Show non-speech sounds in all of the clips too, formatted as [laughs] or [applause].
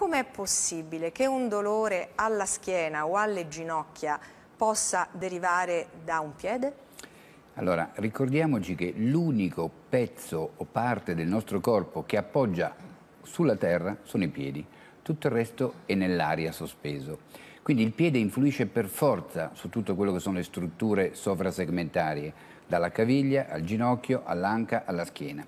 com'è possibile che un dolore alla schiena o alle ginocchia possa derivare da un piede? Allora, ricordiamoci che l'unico pezzo o parte del nostro corpo che appoggia sulla terra sono i piedi, tutto il resto è nell'aria sospeso. Quindi il piede influisce per forza su tutto quello che sono le strutture sovrasegmentarie, dalla caviglia al ginocchio, all'anca, alla schiena.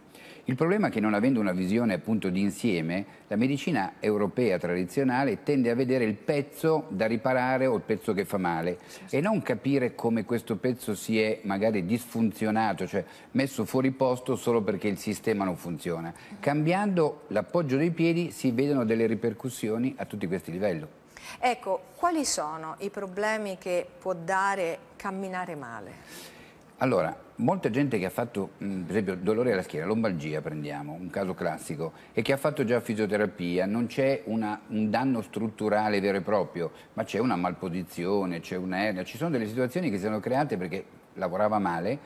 Il problema è che non avendo una visione appunto di insieme, la medicina europea tradizionale tende a vedere il pezzo da riparare o il pezzo che fa male e non capire come questo pezzo si è magari disfunzionato, cioè messo fuori posto solo perché il sistema non funziona. Cambiando l'appoggio dei piedi si vedono delle ripercussioni a tutti questi livelli. Ecco, quali sono i problemi che può dare camminare male? Allora, molta gente che ha fatto, mm, per esempio, dolore alla schiena, lombalgia prendiamo, un caso classico, e che ha fatto già fisioterapia, non c'è un danno strutturale vero e proprio, ma c'è una malposizione, c'è un'ernia, ci sono delle situazioni che si sono create perché lavorava male,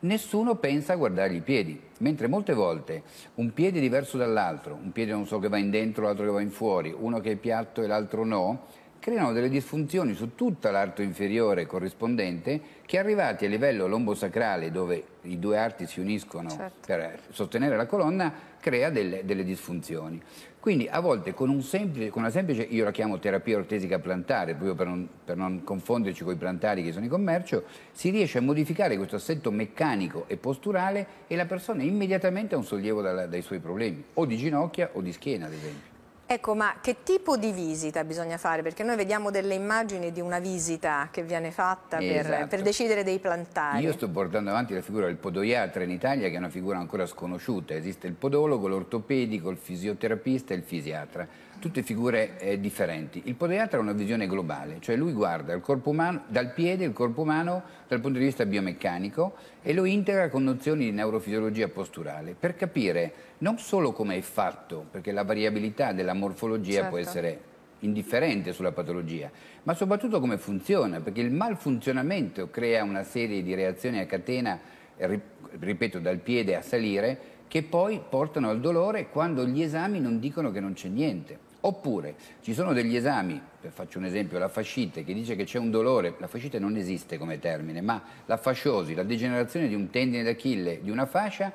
nessuno pensa a guardare i piedi, mentre molte volte un piede diverso dall'altro, un piede non so che va in dentro, l'altro che va in fuori, uno che è piatto e l'altro no, creano delle disfunzioni su tutta l'arto inferiore corrispondente che arrivati a livello lombosacrale dove i due arti si uniscono certo. per eh, sostenere la colonna crea delle, delle disfunzioni. Quindi a volte con, un semplice, con, una semplice, io la chiamo terapia ortesica plantare, proprio per non, per non confonderci con i plantari che sono in commercio, si riesce a modificare questo assetto meccanico e posturale e la persona immediatamente ha un sollievo dalla, dai suoi problemi, o di ginocchia o di schiena ad esempio. Ecco, ma che tipo di visita bisogna fare? Perché noi vediamo delle immagini di una visita che viene fatta esatto. per, per, esatto. decidere dei plantari. Io sto portando avanti la figura del podoiatra in Italia, che è una figura ancora sconosciuta. Esiste il podologo, l'ortopedico, il fisioterapista e il fisiatra tutte figure eh, differenti. Il podiatra ha una visione globale, cioè lui guarda umano, dal piede il corpo umano dal punto di vista biomeccanico e lo integra con nozioni di neurofisiologia posturale per capire non solo come è fatto, perché la variabilità della morfologia certo. può essere indifferente sulla patologia, ma soprattutto come funziona, perché il malfunzionamento crea una serie di reazioni a catena, ripeto, dal piede a salire, che poi portano al dolore quando gli esami non dicono che non c'è niente. Oppure ci sono degli esami, faccio un esempio, la fascite che dice che c'è un dolore, la fascite non esiste come termine, ma la fasciosi, la degenerazione di un tendine d'Achille, di una fascia,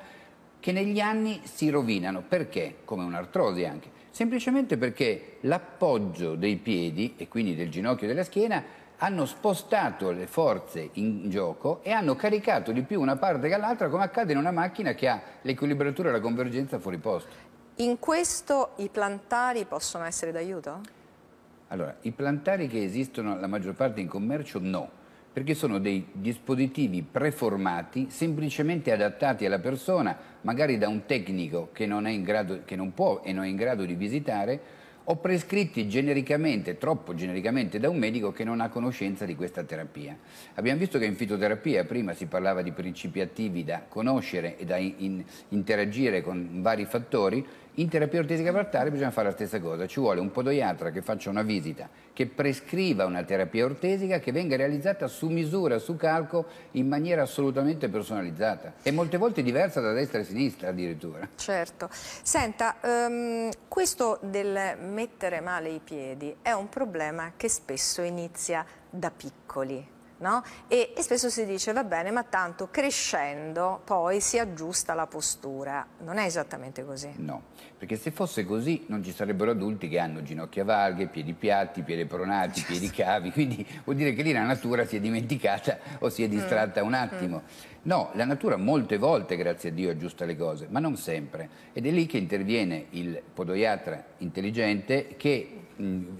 che negli anni si rovinano. Perché? Come un'artrosi anche. Semplicemente perché l'appoggio dei piedi e quindi del ginocchio e della schiena hanno spostato le forze in gioco e hanno caricato di più una parte che l'altra come accade in una macchina che ha l'equilibratura e la convergenza fuori posto. In questo i plantari possono essere d'aiuto? Allora, i plantari che esistono la maggior parte in commercio no, perché sono dei dispositivi preformati, semplicemente adattati alla persona, magari da un tecnico che non, grado, che non può e non è in grado di visitare, o prescritti genericamente, troppo genericamente, da un medico che non ha conoscenza di questa terapia. Abbiamo visto che in fitoterapia prima si parlava di principi attivi da conoscere e da in, interagire con vari fattori, in terapia ortetica partale bisogna fare la stessa cosa, ci vuole un podoiatra che faccia una visita, che prescriva una terapia ortesica che venga realizzata su misura, su calco, in maniera assolutamente personalizzata e molte volte diversa da destra e sinistra addirittura. Certo. Senta, um, questo del mettere male i piedi è un problema che spesso inizia da piccoli. No? E, e, spesso si dice va bene ma tanto crescendo poi si aggiusta la postura non è esattamente così no perché se fosse così non ci sarebbero adulti che hanno ginocchia valghe piedi piatti piedi pronati certo. [laughs] piedi cavi quindi vuol dire che lì la natura si è dimenticata o si è mm. distratta mm. un attimo mm. No, la natura molte volte, grazie a Dio, aggiusta le cose, ma non sempre. Ed è lì che interviene il podoiatra intelligente che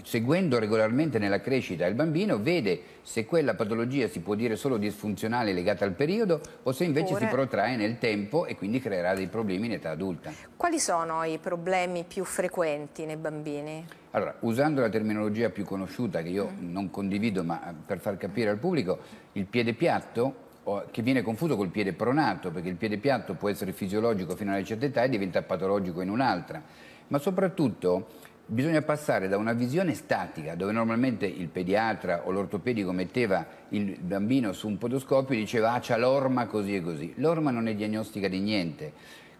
seguendo regolarmente nella crescita il bambino vede se quella patologia si può dire solo disfunzionale legata al periodo o se invece Ora... si protrae nel tempo e quindi creerà dei problemi in età adulta. Quali sono i problemi più frequenti nei bambini? Allora, usando la terminologia più conosciuta che io mm. non condivido ma eh, per far capire al pubblico, il piede piatto che viene confuso col piede pronato, perché il piede piatto può essere fisiologico fino a una certa età e diventa patologico in un'altra. Ma soprattutto bisogna passare da una visione statica, dove normalmente il pediatra o l'ortopedico metteva il bambino su un podoscopio e diceva ah c'ha l'orma così e così. L'orma non è diagnostica di niente.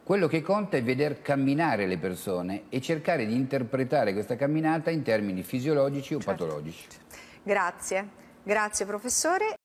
Quello che conta è veder camminare le persone e cercare di interpretare questa camminata in termini fisiologici o certo. patologici. Grazie, grazie professore.